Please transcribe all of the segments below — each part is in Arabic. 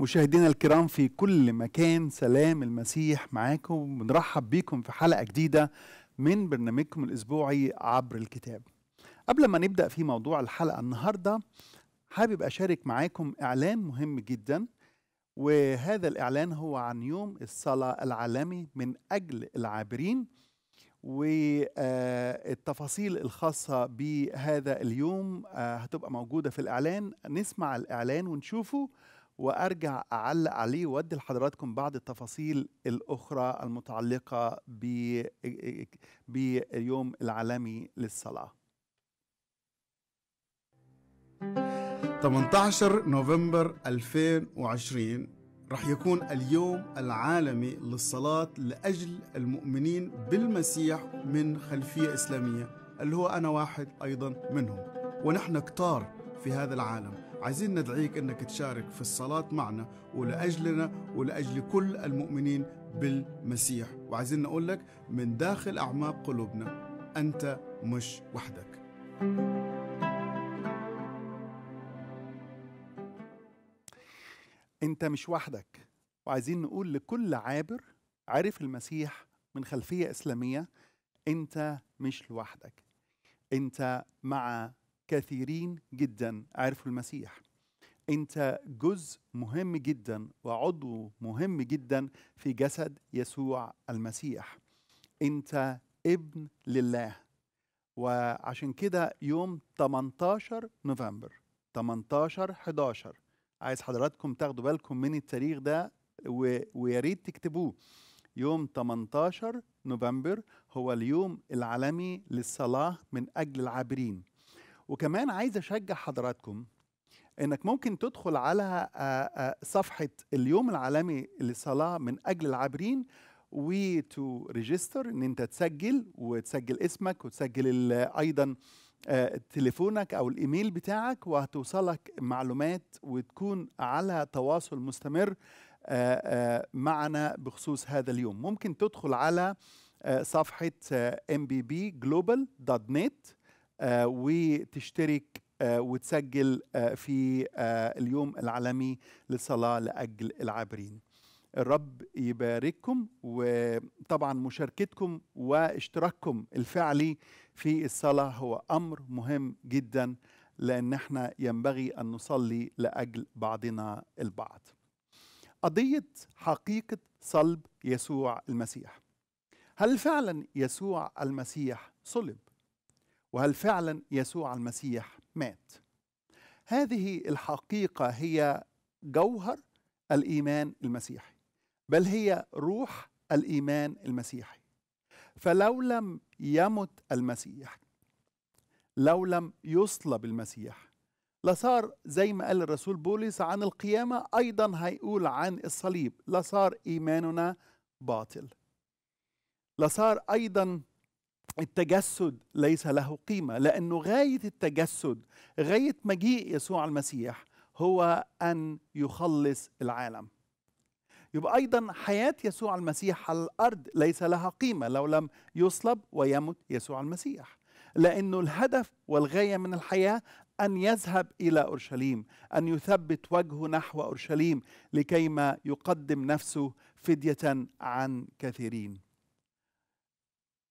مشاهدينا الكرام في كل مكان سلام المسيح معاكم ونرحب بيكم في حلقة جديدة من برنامجكم الأسبوعي عبر الكتاب قبل ما نبدأ في موضوع الحلقة النهاردة حابب أشارك معاكم إعلان مهم جدا وهذا الإعلان هو عن يوم الصلاة العالمي من أجل العابرين والتفاصيل آه، الخاصة بهذا اليوم آه، هتبقى موجودة في الإعلان نسمع الإعلان ونشوفه وارجع اعلق عليه وادي لحضراتكم بعض التفاصيل الاخرى المتعلقه باليوم العالمي للصلاه 18 نوفمبر 2020 رح يكون اليوم العالمي للصلاة لأجل المؤمنين بالمسيح من خلفية إسلامية اللي هو أنا واحد أيضا منهم ونحن كتار في هذا العالم عايزين ندعيك انك تشارك في الصلاه معنا ولاجلنا ولاجل كل المؤمنين بالمسيح وعايزين نقول لك من داخل اعماق قلوبنا انت مش وحدك انت مش وحدك وعايزين نقول لكل عابر عرف المسيح من خلفيه اسلاميه انت مش لوحدك انت مع كثيرين جدا عرفوا المسيح انت جزء مهم جدا وعضو مهم جدا في جسد يسوع المسيح انت ابن لله وعشان كده يوم 18 نوفمبر 18 11 عايز حضراتكم تاخدوا بالكم من التاريخ ده ويا ريت تكتبوه يوم 18 نوفمبر هو اليوم العالمي للصلاة من أجل العابرين وكمان عايز اشجع حضراتكم انك ممكن تدخل على آه، آه، صفحه اليوم العالمي للصلاه من اجل العابرين و تو ريجستر ان انت تسجل وتسجل اسمك وتسجل ايضا آه، تليفونك او الايميل بتاعك وهتوصلك معلومات وتكون على تواصل مستمر معنا بخصوص هذا اليوم ممكن تدخل على صفحه mbbglobal.net آه، وتشترك آه، وتسجل آه، في اليوم العالمي للصلاة لأجل العابرين الرب يبارككم وطبعا مشاركتكم واشتراككم الفعلي في الصلاة هو أمر مهم جدا لأن احنا ينبغي أن نصلي لأجل بعضنا البعض قضية حقيقة صلب يسوع المسيح هل فعلا يسوع المسيح صلب؟ وهل فعلا يسوع المسيح مات هذه الحقيقه هي جوهر الايمان المسيحي بل هي روح الايمان المسيحي فلو لم يمت المسيح لو لم يصلب المسيح لصار زي ما قال الرسول بولس عن القيامة أيضا هيقول عن الصليب لصار إيماننا باطل لصار أيضا التجسد ليس له قيمه لانه غايه التجسد غايه مجيء يسوع المسيح هو ان يخلص العالم يبقى ايضا حياه يسوع المسيح على الارض ليس لها قيمه لو لم يصلب ويمت يسوع المسيح لانه الهدف والغايه من الحياه ان يذهب الى اورشليم ان يثبت وجهه نحو اورشليم لكيما يقدم نفسه فديه عن كثيرين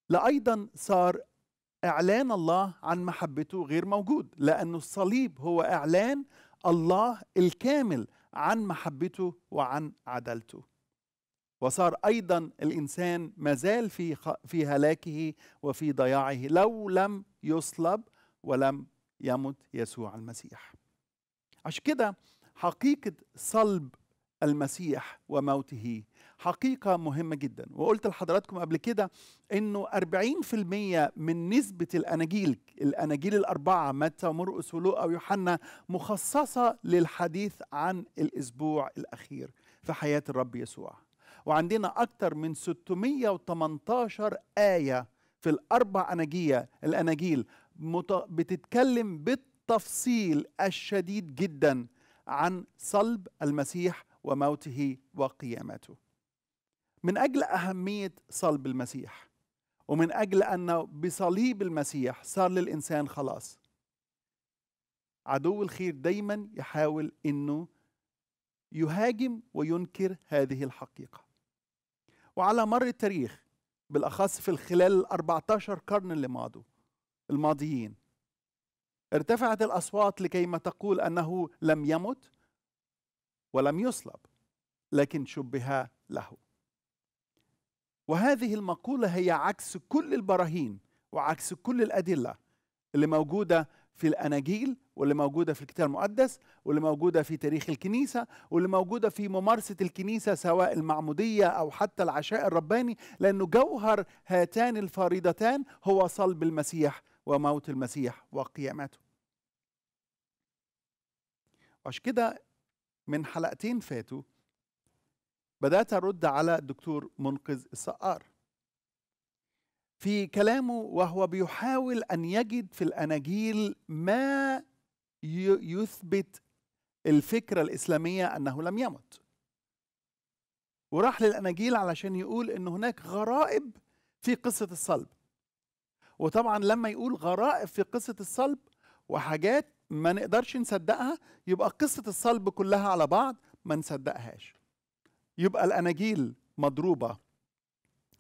لأيضا صار إعلان الله عن محبته غير موجود لأن الصليب هو إعلان الله الكامل عن محبته وعن عدالته وصار أيضا الإنسان مازال في, في هلاكه وفي ضياعه لو لم يصلب ولم يمت يسوع المسيح عشان كده حقيقة صلب المسيح وموته حقيقة مهمة جدا وقلت لحضراتكم قبل كده انه 40% من نسبة الاناجيل الاناجيل الاربعة متى ومرقس ولوقا ويوحنا مخصصة للحديث عن الاسبوع الاخير في حياة الرب يسوع وعندنا أكثر من 618 آية في الاربع أناجية الاناجيل بتتكلم بالتفصيل الشديد جدا عن صلب المسيح وموته وقيامته من أجل أهمية صلب المسيح ومن أجل أنه بصليب المسيح صار للإنسان خلاص عدو الخير دايما يحاول أنه يهاجم وينكر هذه الحقيقة وعلى مر التاريخ بالأخص في خلال ال 14 قرن اللي ماضوا الماضيين ارتفعت الأصوات لكيما تقول أنه لم يمت ولم يصلب لكن شبه له وهذه المقولة هي عكس كل البراهين وعكس كل الأدلة اللي موجودة في الأناجيل واللي موجودة في الكتاب المقدس واللي موجودة في تاريخ الكنيسة واللي موجودة في ممارسة الكنيسة سواء المعمودية أو حتى العشاء الرباني لأنه جوهر هاتان الفريضتان هو صلب المسيح وموت المسيح وقيامته وعش كده من حلقتين فاتوا بدات ارد على الدكتور منقذ السقار في كلامه وهو بيحاول ان يجد في الاناجيل ما يثبت الفكره الاسلاميه انه لم يمت وراح للاناجيل علشان يقول ان هناك غرائب في قصه الصلب وطبعا لما يقول غرائب في قصه الصلب وحاجات ما نقدرش نصدقها يبقى قصه الصلب كلها على بعض ما نصدقهاش يبقى الأناجيل مضروبة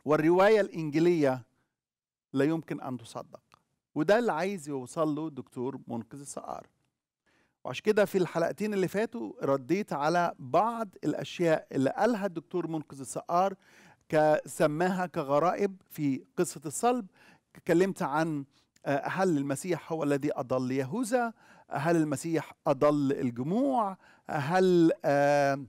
والرواية الإنجيلية لا يمكن أن تصدق وده اللي عايز يوصل له دكتور منقذ السقار وعشان كده في الحلقتين اللي فاتوا رديت على بعض الأشياء اللي قالها الدكتور منقذ السقار كسماها كغرائب في قصة الصلب تكلمت عن آه، هل المسيح هو الذي أضل يهوذا هل المسيح أضل الجموع هل آه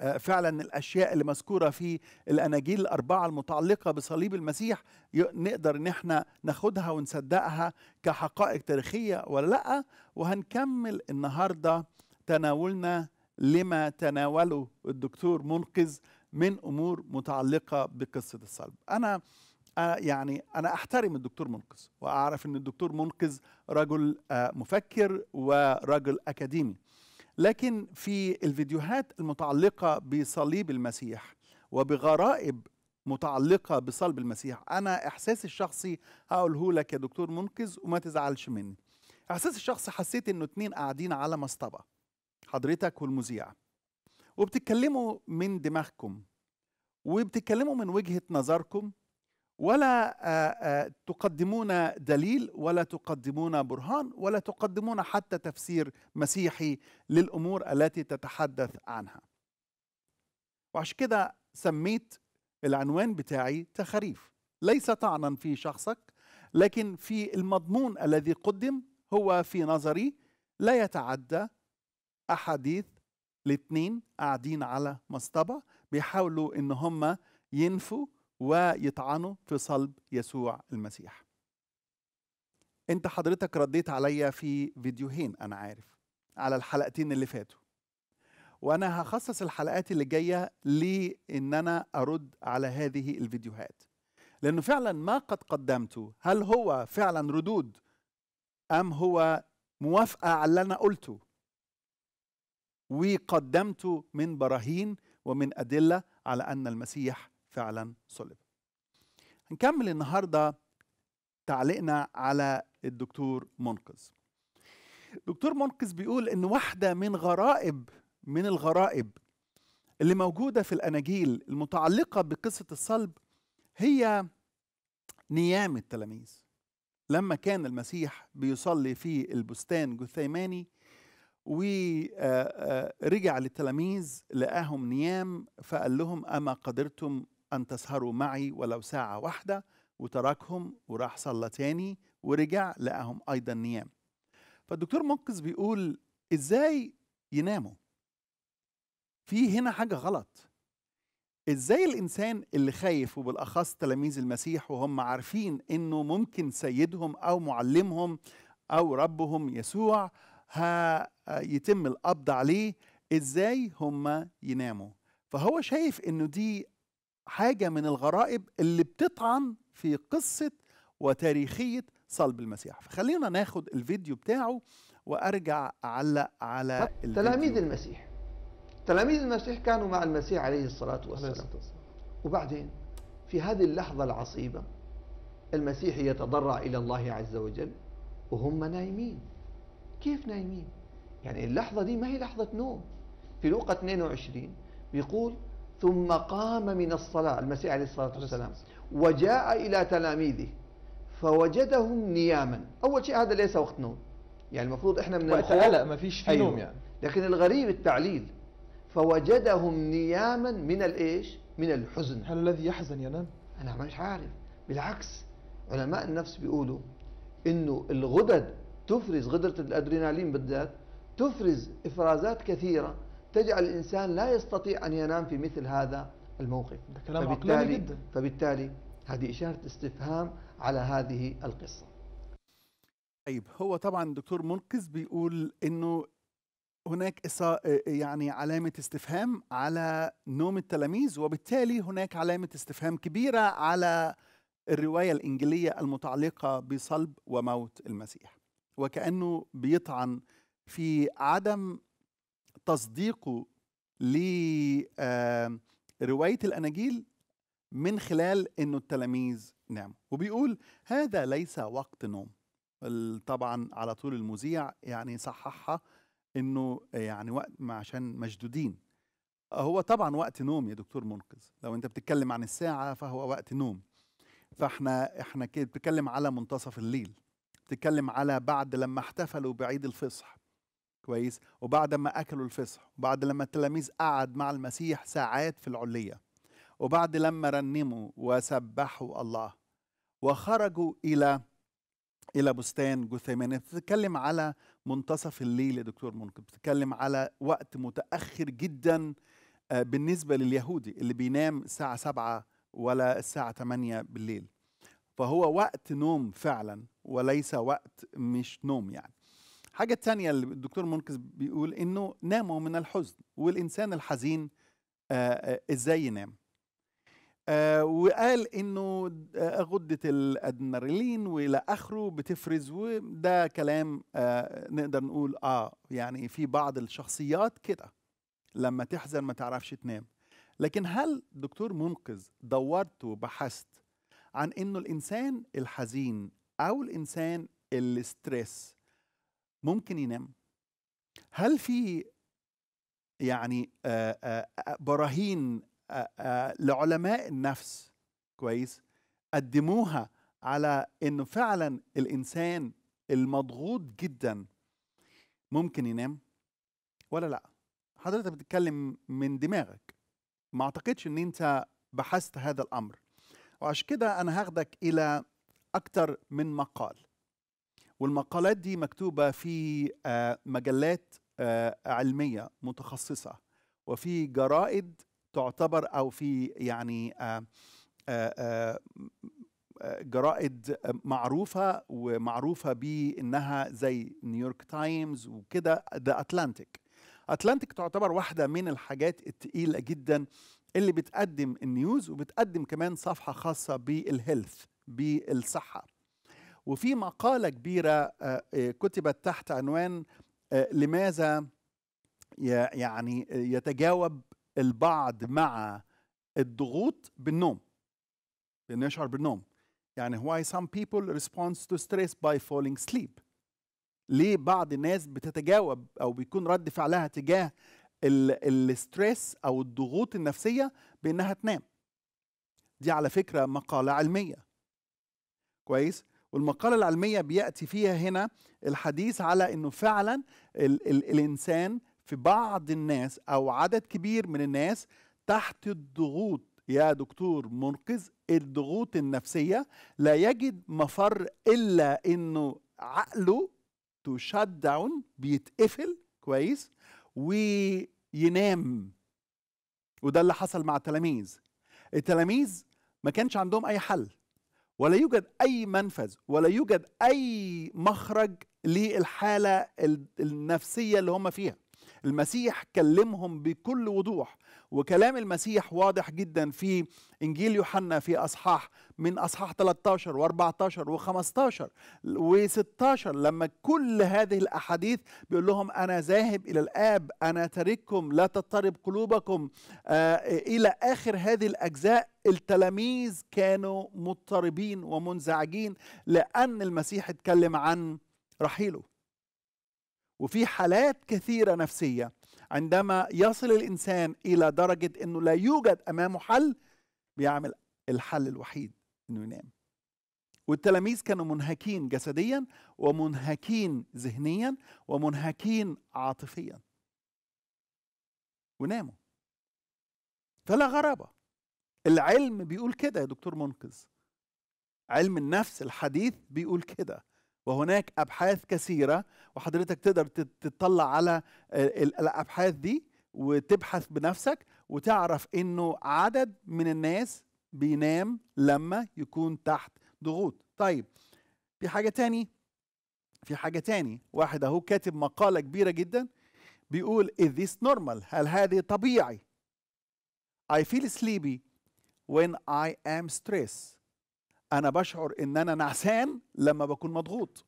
آه، فعلا الاشياء اللي مذكوره في الاناجيل الاربعه المتعلقه بصليب المسيح نقدر ان احنا ناخدها ونصدقها كحقائق تاريخيه ولا لا وهنكمل النهارده تناولنا لما تناوله الدكتور منقذ من امور متعلقه بقصه الصلب انا آه، يعني انا احترم الدكتور منقذ واعرف ان الدكتور منقذ رجل آه، مفكر ورجل اكاديمي لكن في الفيديوهات المتعلقة بصليب المسيح وبغرائب متعلقة بصلب المسيح أنا إحساسي الشخصي هقوله لك يا دكتور منقذ وما تزعلش مني إحساسي الشخصي حسيت إنه اتنين قاعدين على مصطبة حضرتك والمذيع وبتتكلموا من دماغكم وبتتكلموا من وجهة نظركم ولا آه، آه، تقدمون دليل ولا تقدمون برهان ولا تقدمون حتى تفسير مسيحي للامور التي تتحدث عنها. وعشان كده سميت العنوان بتاعي تخريف، ليس طعنا في شخصك لكن في المضمون الذي قدم هو في نظري لا يتعدى احاديث لاتنين قاعدين على مصطبه بيحاولوا ان هم ينفوا ويطعنوا في صلب يسوع المسيح انت حضرتك رديت عليا في فيديوهين انا عارف على الحلقتين اللي فاتوا وانا هخصص الحلقات اللي جايه لان انا ارد على هذه الفيديوهات لانه فعلا ما قد قدمته هل هو فعلا ردود ام هو موافقه على اللي انا قلته وقدمته من براهين ومن ادله على ان المسيح فعلا صلب نكمل النهارده تعليقنا على الدكتور منقذ دكتور منقذ بيقول ان واحده من غرائب من الغرائب اللي موجوده في الاناجيل المتعلقه بقصه الصلب هي نيام التلاميذ لما كان المسيح بيصلي في البستان جثيماني ورجع آه، آه، للتلاميذ لقاهم نيام فقال لهم اما قدرتم أن تسهروا معي ولو ساعة واحدة وتركهم وراح صلى تاني ورجع لقاهم أيضا نيام فالدكتور منقذ بيقول إزاي يناموا في هنا حاجة غلط ازاي الانسان اللي خايف وبالاخص تلاميذ المسيح وهم عارفين انه ممكن سيدهم او معلمهم او ربهم يسوع يتم القبض عليه ازاي هم يناموا فهو شايف انه دي حاجة من الغرائب اللي بتطعن في قصة وتاريخية صلب المسيح فخلينا ناخد الفيديو بتاعه وأرجع أعلق على تلاميذ المسيح تلاميذ المسيح كانوا مع المسيح عليه الصلاة والسلام وبعدين في هذه اللحظة العصيبة المسيح يتضرع إلى الله عز وجل وهم نايمين كيف نايمين؟ يعني اللحظة دي ما هي لحظة نوم في لوقا 22 بيقول ثم قام من الصلاة المسيح عليه الصلاة والسلام وجاء إلى تلاميذه فوجدهم نياما أول شيء هذا ليس وقت نوم يعني المفروض إحنا من لا ما فيش في نوم أيوه. يعني لكن الغريب التعليل فوجدهم نياما من الإيش من الحزن هل الذي يحزن ينام أنا مش عارف بالعكس علماء النفس بيقولوا إنه الغدد تفرز غدرة الأدرينالين بالذات تفرز إفرازات كثيرة تجعل الإنسان لا يستطيع أن ينام في مثل هذا الموقف كلام فبالتالي, جدا. فبالتالي هذه إشارة استفهام على هذه القصة طيب هو طبعا دكتور منقذ بيقول انه هناك يعني علامة استفهام على نوم التلاميذ وبالتالي هناك علامة استفهام كبيرة على الرواية الإنجيلية المتعلقة بصلب وموت المسيح وكأنه بيطعن في عدم تصديقه لرواية الأناجيل من خلال أنه التلاميذ ناموا وبيقول هذا ليس وقت نوم طبعا على طول المذيع يعني صححها انه يعني وقت عشان مشدودين هو طبعا وقت نوم يا دكتور منقذ لو انت بتتكلم عن الساعه فهو وقت نوم فاحنا احنا كده بتتكلم على منتصف الليل بتتكلم على بعد لما احتفلوا بعيد الفصح كويس وبعد ما اكلوا الفصح وبعد لما التلاميذ قعد مع المسيح ساعات في العليه وبعد لما رنموا وسبحوا الله وخرجوا الى الى بستان جثيماني بتتكلم على منتصف الليل يا دكتور منقذ بتتكلم على وقت متاخر جدا آه، بالنسبه لليهودي اللي بينام الساعه 7 ولا الساعه 8 بالليل فهو وقت نوم فعلا وليس وقت مش نوم يعني الحاجة الثانية اللي الدكتور منقذ بيقول إنه ناموا من الحزن والإنسان الحزين آه، آه، إزاي ينام آه وقال انه آه، غده الادرينالين والى اخره بتفرز وده كلام آه نقدر نقول اه يعني في بعض الشخصيات كده لما تحزن ما تعرفش تنام لكن هل دكتور منقذ دورت وبحثت عن انه الانسان الحزين او الانسان الستريس ممكن ينام هل في يعني براهين لعلماء النفس كويس قدموها على انه فعلا الانسان المضغوط جدا ممكن ينام ولا لا حضرتك بتتكلم من دماغك ما اعتقدش ان انت بحثت هذا الامر وعشان كده انا هاخدك الى اكتر من مقال والمقالات دي مكتوبة في آه، مجلات آه، علمية متخصصة وفي جرائد تعتبر أو في يعني آه، جرائد معروفة ومعروفة بأنها زي نيويورك تايمز وكده ذا أتلانتيك أتلانتيك تعتبر واحدة من الحاجات التقيلة جدا اللي بتقدم النيوز وبتقدم كمان صفحة خاصة بالهيلث بالصحة وفي مقالة كبيرة آه، آه، كتبت تحت عنوان آه، لماذا يعني يتجاوب البعض مع الضغوط بالنوم بأنه يشعر بالنوم يعني why some people respond to stress by falling asleep ليه بعض الناس بتتجاوب أو بيكون رد فعلها تجاه الستريس أو الضغوط النفسية بأنها تنام دي على فكرة مقالة علمية كويس والمقالة العلمية بيأتي فيها هنا الحديث على أنه فعلا الـ الـ الإنسان في بعض الناس أو عدد كبير من الناس تحت الضغوط يا دكتور منقذ الضغوط النفسية لا يجد مفر إلا أنه عقله تو داون بيتقفل كويس وينام وده اللي حصل مع التلاميذ التلاميذ ما كانش عندهم أي حل ولا يوجد اي منفذ ولا يوجد اي مخرج للحاله النفسيه اللي هم فيها المسيح كلمهم بكل وضوح وكلام المسيح واضح جدا في انجيل يوحنا في اصحاح من اصحاح 13 و14 و15 و16 لما كل هذه الاحاديث بيقول لهم انا ذاهب الى الاب انا تارككم لا تضطرب قلوبكم آه الى اخر هذه الاجزاء التلاميذ كانوا مضطربين ومنزعجين لان المسيح اتكلم عن رحيله وفي حالات كثيرة نفسية عندما يصل الإنسان إلى درجة أنه لا يوجد أمامه حل بيعمل الحل الوحيد أنه ينام والتلاميذ كانوا منهكين جسديا ومنهكين ذهنيا ومنهكين عاطفيا وناموا فلا غرابة العلم بيقول كده يا دكتور منقذ علم النفس الحديث بيقول كده وهناك ابحاث كثيره وحضرتك تقدر تطلع على الابحاث دي وتبحث بنفسك وتعرف انه عدد من الناس بينام لما يكون تحت ضغوط طيب في حاجه تاني في حاجه تاني واحد اهو كاتب مقاله كبيره جدا بيقول is this normal هل هذه طبيعي I feel sleepy when I am stressed انا بشعر ان انا نعسان لما بكون مضغوط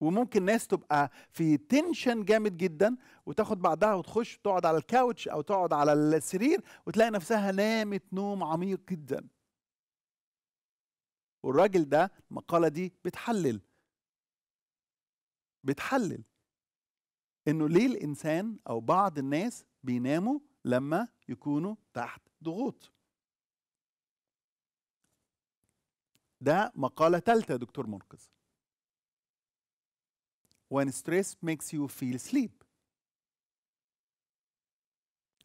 وممكن ناس تبقى في تنشن جامد جدا وتاخد بعدها وتخش تقعد على الكاوتش او تقعد على السرير وتلاقي نفسها نامت نوم عميق جدا والراجل ده المقالة دي بتحلل بتحلل انه ليه الانسان او بعض الناس بيناموا لما يكونوا تحت ضغوط ده مقالة ثالثة دكتور منقذ When stress makes you feel sleep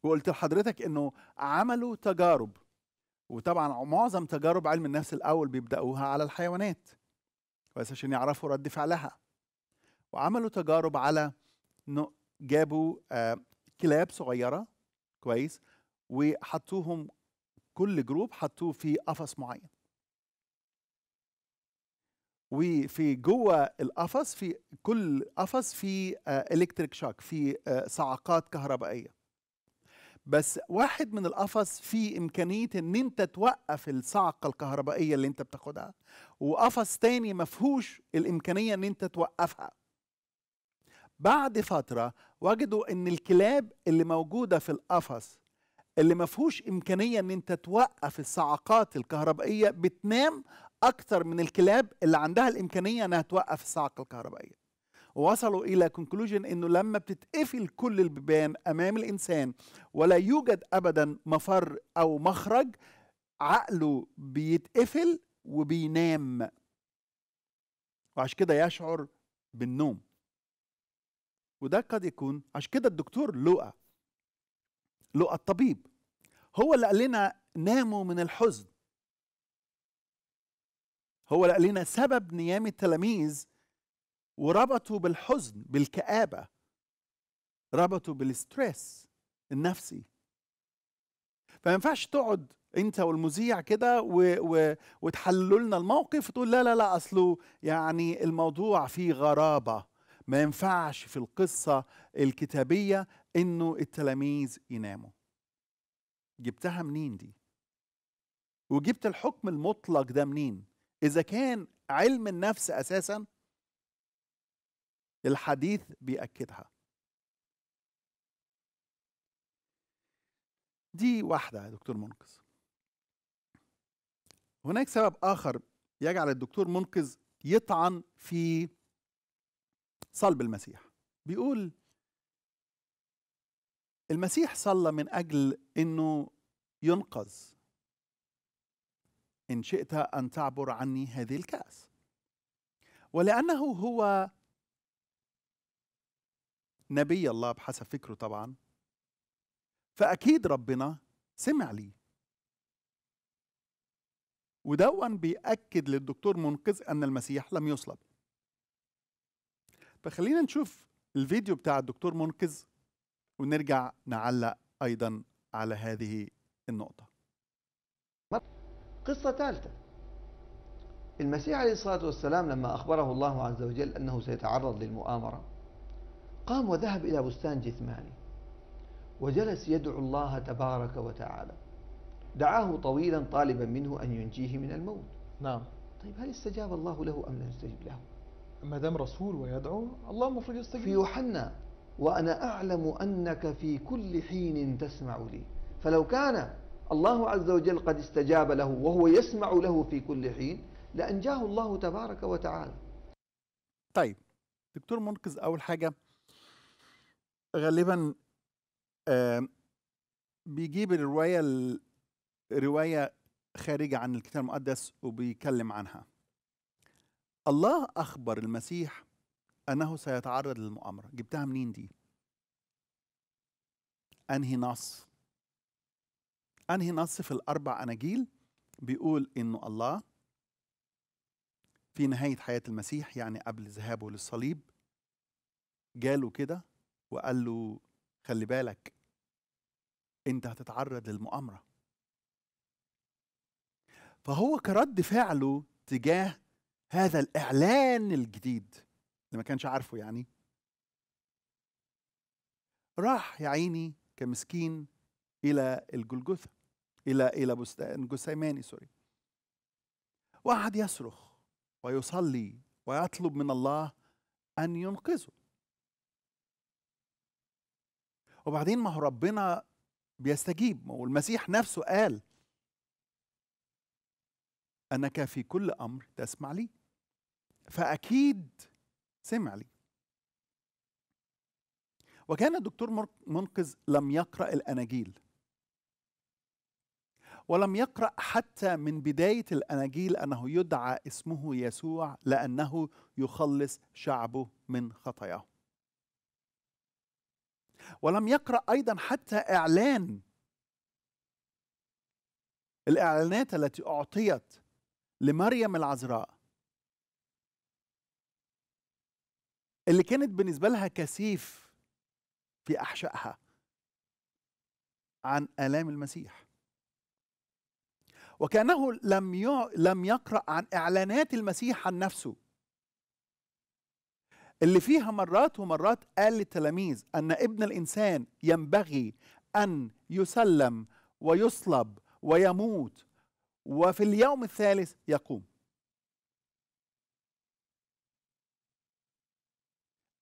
وقلت لحضرتك انه عملوا تجارب وطبعا معظم تجارب علم النفس الاول بيبداوها على الحيوانات بس عشان يعرفوا رد فعلها وعملوا تجارب على جابوا آه كلاب صغيره كويس وحطوهم كل جروب حطوه في قفص معين وفي جوه القفص في كل قفص في الكتريك آه، شوك في آه، صعقات كهربائيه بس واحد من القفص في امكانيه ان انت توقف الصعقه الكهربائيه اللي انت بتاخدها وقفص تاني ما فيهوش الامكانيه ان انت توقفها بعد فتره وجدوا ان الكلاب اللي موجوده في القفص اللي ما فيهوش امكانيه ان انت توقف الصعقات الكهربائيه بتنام اكثر من الكلاب اللي عندها الامكانيه انها توقف الصاعقه الكهربائيه وصلوا الى كونكلوجن انه لما بتتقفل كل البيبان امام الانسان ولا يوجد ابدا مفر او مخرج عقله بيتقفل وبينام وعشان كده يشعر بالنوم وده قد يكون عشان كده الدكتور لؤى لؤى الطبيب هو اللي قال لنا ناموا من الحزن هو لقى لنا سبب نيام التلاميذ وربطه بالحزن بالكآبة ربطه بالستريس النفسي فما ينفعش تقعد انت والمذيع كده و... و... وتحللوا لنا الموقف وتقول لا لا لا اصله يعني الموضوع فيه غرابه ما ينفعش في القصه الكتابيه انه التلاميذ يناموا جبتها منين دي وجبت الحكم المطلق ده منين إذا كان علم النفس أساسا الحديث بيأكدها دي واحدة يا دكتور منقذ هناك سبب آخر يجعل الدكتور منقذ يطعن في صلب المسيح بيقول المسيح صلى من أجل أنه ينقذ إن شئت أن تعبر عني هذه الكأس ولأنه هو نبي الله بحسب فكره طبعا فأكيد ربنا سمع لي ودوًا بيأكد للدكتور منقذ أن المسيح لم يصلب فخلينا نشوف الفيديو بتاع الدكتور منقذ ونرجع نعلق أيضا على هذه النقطة قصة ثالثة المسيح عليه الصلاة والسلام لما أخبره الله عز وجل أنه سيتعرض للمؤامرة قام وذهب إلى بستان جثماني وجلس يدعو الله تبارك وتعالى دعاه طويلا طالبا منه أن ينجيه من الموت نعم طيب هل استجاب الله له أم لم يستجب له ما دام رسول ويدعو الله المفروض يستجيب في يوحنا وأنا أعلم أنك في كل حين تسمع لي فلو كان الله عز وجل قد استجاب له وهو يسمع له في كل حين لأنجاه الله تبارك وتعالى طيب دكتور منقذ أول حاجة غالبا آه بيجيب الرواية رواية خارجة عن الكتاب المقدس وبيتكلم عنها الله أخبر المسيح أنه سيتعرض للمؤامرة جبتها منين دي؟ أنهي نص انهي نص في الاربع اناجيل بيقول انه الله في نهايه حياه المسيح يعني قبل ذهابه للصليب جاله كده وقال له خلي بالك انت هتتعرض للمؤامره فهو كرد فعله تجاه هذا الاعلان الجديد اللي ما كانش عارفه يعني راح يا عيني كمسكين الى الجلجثه الى الى بستان جثيماني سوري وقعد يصرخ ويصلي ويطلب من الله ان ينقذه وبعدين ما هو ربنا بيستجيب والمسيح نفسه قال انك في كل امر تسمع لي فاكيد سمع لي وكان الدكتور منقذ لم يقرا الاناجيل ولم يقرأ حتى من بداية الأناجيل أنه يدعى اسمه يسوع لأنه يخلص شعبه من خطاياه ولم يقرأ أيضا حتى إعلان الإعلانات التي أعطيت لمريم العذراء اللي كانت بالنسبة لها كثيف في أحشائها عن آلام المسيح وكأنه لم لم يقرأ عن إعلانات المسيح عن نفسه اللي فيها مرات ومرات قال للتلاميذ أن ابن الإنسان ينبغي أن يسلم ويصلب ويموت وفي اليوم الثالث يقوم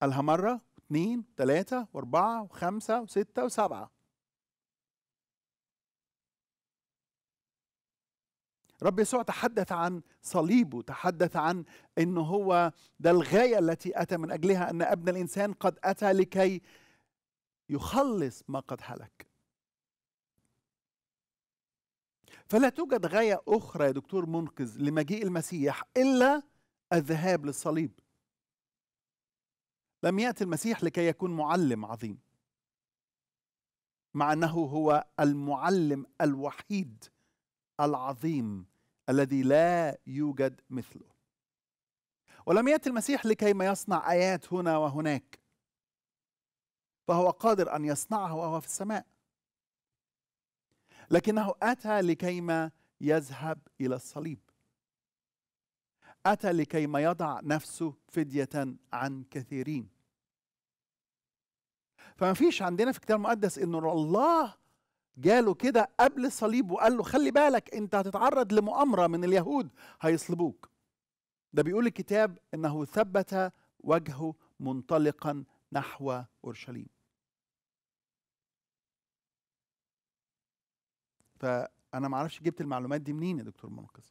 قالها مرة واثنين ثلاثة وأربعة وخمسة وستة وسبعة رب يسوع تحدث عن صليبه تحدث عن أن هو ده الغاية التي أتى من أجلها أن ابن الإنسان قد أتى لكي يخلص ما قد هلك فلا توجد غاية أخرى يا دكتور منقذ لمجيء المسيح إلا الذهاب للصليب لم يأتي المسيح لكي يكون معلم عظيم مع أنه هو المعلم الوحيد العظيم الذي لا يوجد مثله ولم يأتي المسيح لكي ما يصنع آيات هنا وهناك فهو قادر أن يصنعها وهو في السماء لكنه أتى لكيما يذهب إلى الصليب أتى لكيما يضع نفسه فدية عن كثيرين فما فيش عندنا في الكتاب المقدس أن الله جاله كده قبل الصليب وقال له خلي بالك انت هتتعرض لمؤامره من اليهود هيصلبوك ده بيقول الكتاب انه ثبت وجهه منطلقا نحو اورشليم فانا ما اعرفش جبت المعلومات دي منين يا دكتور منقذ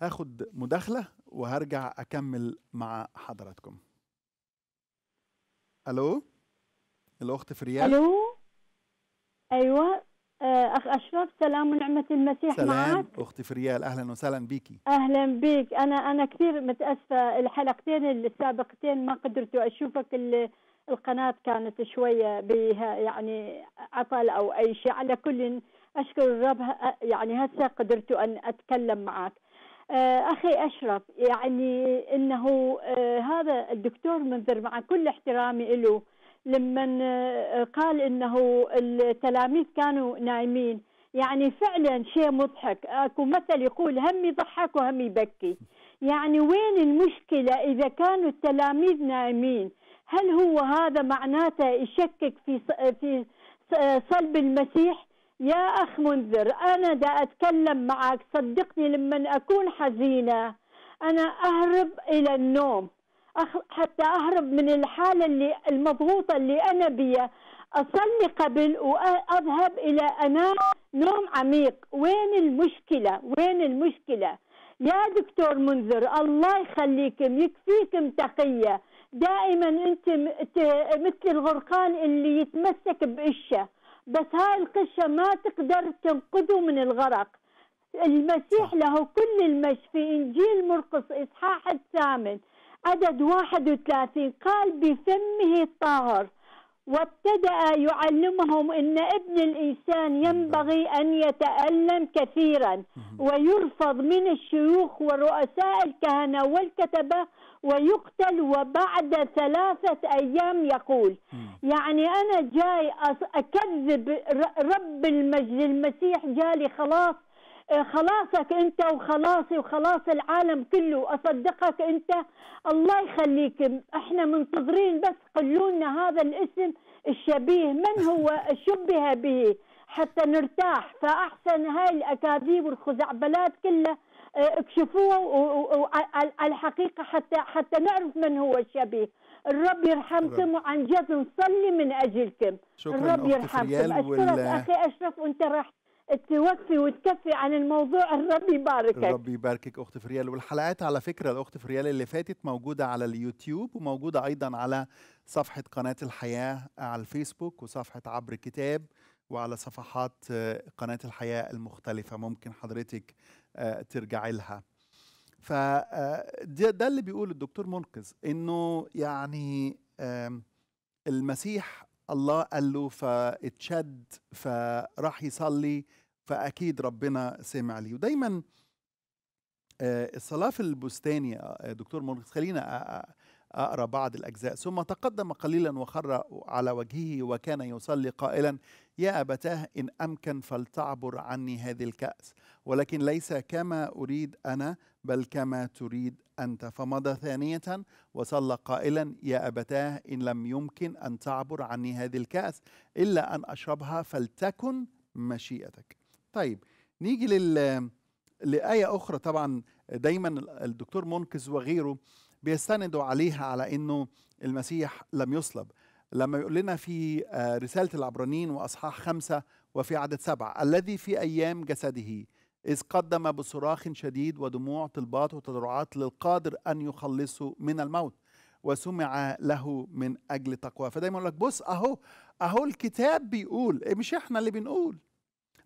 هاخد مداخله وهرجع اكمل مع حضراتكم الو الاخت فريال الو ايوه آه، اخ اشرف سلام ونعمه المسيح سلام معك اختي فريال اهلا وسهلا بيكي اهلا بيك انا انا كثير متاسفه الحلقتين السابقتين ما قدرت اشوفك القناه كانت شويه بها يعني عطل او اي شيء على كل اشكر الرب يعني هسه قدرت ان اتكلم معك آه، اخي اشرف يعني انه آه، هذا الدكتور منذر مع كل احترامي له لما آه، قال انه التلاميذ كانوا نايمين يعني فعلا شيء مضحك اكو مثل يقول هم يضحك وهم يبكي يعني وين المشكله اذا كانوا التلاميذ نايمين هل هو هذا معناته يشكك في في صلب المسيح يا أخ منذر أنا دا أتكلم معك صدقني لما أكون حزينة أنا أهرب إلى النوم حتى أهرب من الحالة اللي المضغوطة اللي أنا بيها أصلي قبل وأذهب إلى أنام نوم عميق وين المشكلة وين المشكلة يا دكتور منذر الله يخليكم يكفيكم تقية دائما أنت مثل الغرقان اللي يتمسك بإشه بس هاي القشة ما تقدر تنقذه من الغرق المسيح له كل المشفي في إنجيل مرقس إصحاح الثامن عدد واحد وثلاثين قال بفمه الطاهر وابتدأ يعلمهم أن ابن الإنسان ينبغي أن يتألم كثيرا ويرفض من الشيوخ ورؤساء الكهنة والكتبة ويقتل وبعد ثلاثة أيام يقول يعني أنا جاي أكذب رب المجد المسيح جالي خلاص خلاصك انت وخلاصي وخلاص العالم كله اصدقك انت الله يخليكم احنا منتظرين بس لنا هذا الاسم الشبيه من هو شبه به حتى نرتاح فاحسن هاي الاكاذيب والخزعبلات كلها آه، اكشفوها الحقيقه حتى حتى نعرف من هو الشبيه الرب يرحمكم وعن جد نصلي من اجلكم الرب يرحمكم اشكرك اخي اشرف وانت رحت توفي وتكفي عن الموضوع الرب يباركك الرب يباركك اخت فريال والحلقات على فكره الاخت فريال اللي فاتت موجوده على اليوتيوب وموجوده ايضا على صفحه قناه الحياه على الفيسبوك وصفحه عبر كتاب وعلى صفحات آه، قناه الحياه المختلفه ممكن حضرتك آه، ترجعي لها ف آه، ده اللي بيقول الدكتور منقذ انه يعني المسيح الله قال له فاتشد فراح يصلي فاكيد ربنا سمع لي ودايما آه، الصلاه في البستان آه، دكتور مرقس خلينا اقرا بعض الاجزاء ثم تقدم قليلا وخر على وجهه وكان يصلي قائلا يا ابتاه ان امكن فلتعبر عني هذه الكاس ولكن ليس كما اريد انا بل كما تريد انت فمضى ثانيه وصلى قائلا يا ابتاه ان لم يمكن ان تعبر عني هذه الكاس الا ان اشربها فلتكن مشيئتك طيب نيجي لل لآية أخرى طبعا دايما الدكتور منقذ وغيره بيستندوا عليها على أنه المسيح لم يصلب لما يقول لنا في آه، رسالة العبرانيين وأصحاح خمسة وفي عدد سبعة الذي في أيام جسده إذ قدم بصراخ شديد ودموع طلبات وتضرعات للقادر أن يخلصه من الموت وسمع له من أجل تقوى فدايما يقول لك بص أهو أهو الكتاب بيقول مش إحنا اللي بنقول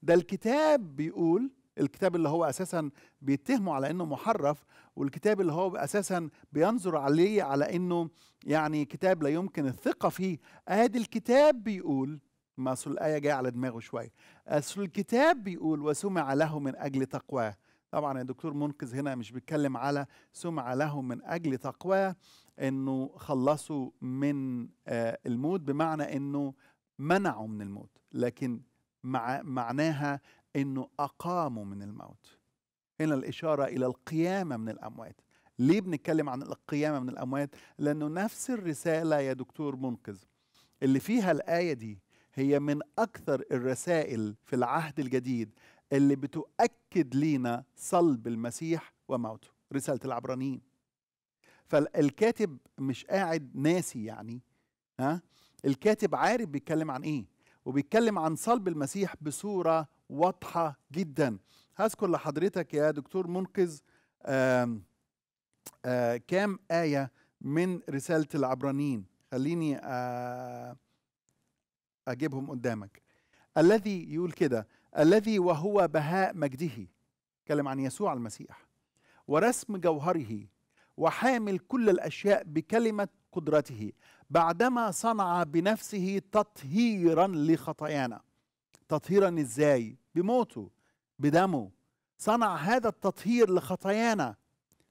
ده الكتاب بيقول الكتاب اللي هو اساسا بيتهمه على انه محرف والكتاب اللي هو اساسا بينظر عليه على انه يعني كتاب لا يمكن الثقه فيه ادي الكتاب بيقول ما اصل الايه جايه على دماغه شويه اصل الكتاب بيقول وسمع له من اجل تقواه طبعا يا دكتور منقذ هنا مش بيتكلم على سمع له من اجل تقواه انه خلصوا من آه، الموت بمعنى انه منعوا من الموت لكن مع معناها انه اقاموا من الموت هنا الاشاره الى القيامه من الاموات ليه بنتكلم عن القيامه من الاموات لانه نفس الرساله يا دكتور منقذ اللي فيها الايه دي هي من اكثر الرسائل في العهد الجديد اللي بتؤكد لينا صلب المسيح وموته رساله العبرانيين فالكاتب مش قاعد ناسي يعني ها الكاتب عارف بيتكلم عن ايه وبيتكلم عن صلب المسيح بصورة واضحة جدا هذكر لحضرتك يا دكتور منقذ آآ آآ كام آية من رسالة العبرانيين خليني أجيبهم قدامك الذي يقول كده الذي وهو بهاء مجده كلم عن يسوع المسيح ورسم جوهره وحامل كل الأشياء بكلمة قدرته بعدما صنع بنفسه تطهيرا لخطايانا تطهيرا ازاي بموته بدمه صنع هذا التطهير لخطايانا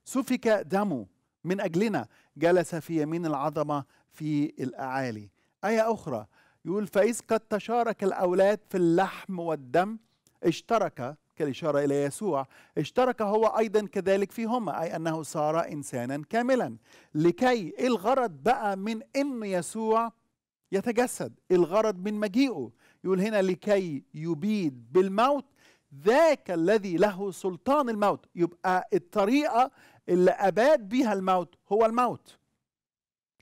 سفك دمه من اجلنا جلس في يمين العظمه في الاعالي ايه اخرى يقول فاذ قد تشارك الاولاد في اللحم والدم اشترك كالإشارة إلى يسوع اشترك هو أيضا كذلك فيهما أي أنه صار إنسانا كاملا لكي إيه الغرض بقى من أن يسوع يتجسد الغرض من مجيئه يقول هنا لكي يبيد بالموت ذاك الذي له سلطان الموت يبقى الطريقة اللي أباد بها الموت هو الموت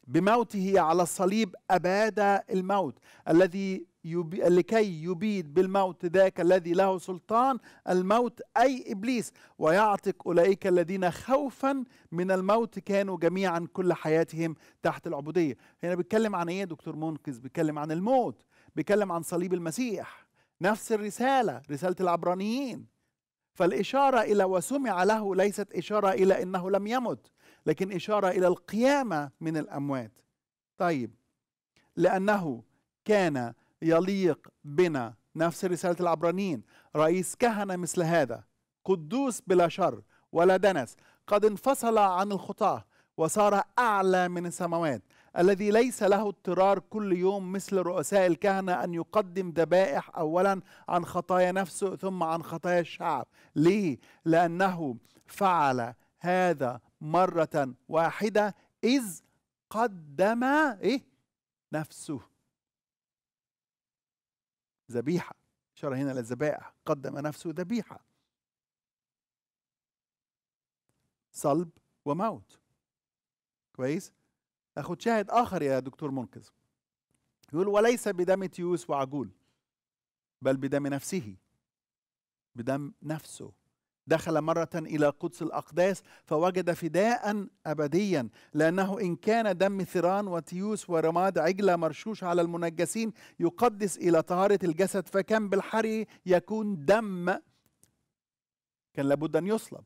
بموته على الصليب أباد الموت الذي يبي... لكي يبيد بالموت ذاك الذي له سلطان الموت أي إبليس ويعتق أولئك الذين خوفا من الموت كانوا جميعا كل حياتهم تحت العبودية هنا بيتكلم عن إيه دكتور منقذ بيتكلم عن الموت بيتكلم عن صليب المسيح نفس الرسالة رسالة العبرانيين فالإشارة إلى وسمع له ليست إشارة إلى أنه لم يمت لكن إشارة إلى القيامة من الأموات طيب لأنه كان يليق بنا نفس رسالة العبرانيين رئيس كهنة مثل هذا قدوس بلا شر ولا دنس قد انفصل عن الخطاة وصار أعلى من السماوات الذي ليس له اضطرار كل يوم مثل رؤساء الكهنة أن يقدم ذبائح أولا عن خطايا نفسه ثم عن خطايا الشعب ليه؟ لأنه فعل هذا مرة واحدة إذ قدم إيه؟ نفسه ذبيحة إشارة هنا للذبائح قدم نفسه ذبيحة صلب وموت كويس أخد شاهد آخر يا دكتور منقذ يقول وليس بدم تيوس وعجول بل بدم نفسه بدم نفسه دخل مرة إلى قدس الأقداس فوجد فداء أبديا لأنه إن كان دم ثيران وتيوس ورماد عجلة مرشوش على المنجسين يقدس إلى طهارة الجسد فكان بالحري يكون دم كان لابد أن يصلب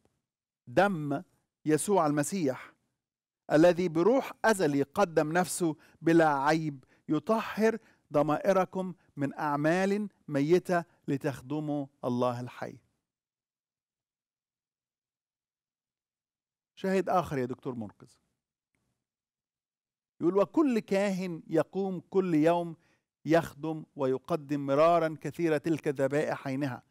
دم يسوع المسيح الذي بروح أزلي قدم نفسه بلا عيب يطهر ضمائركم من أعمال ميتة لتخدموا الله الحي شاهد آخر يا دكتور منقذ يقول وكل كاهن يقوم كل يوم يخدم ويقدم مرارا كثيرة تلك الذبائح حينها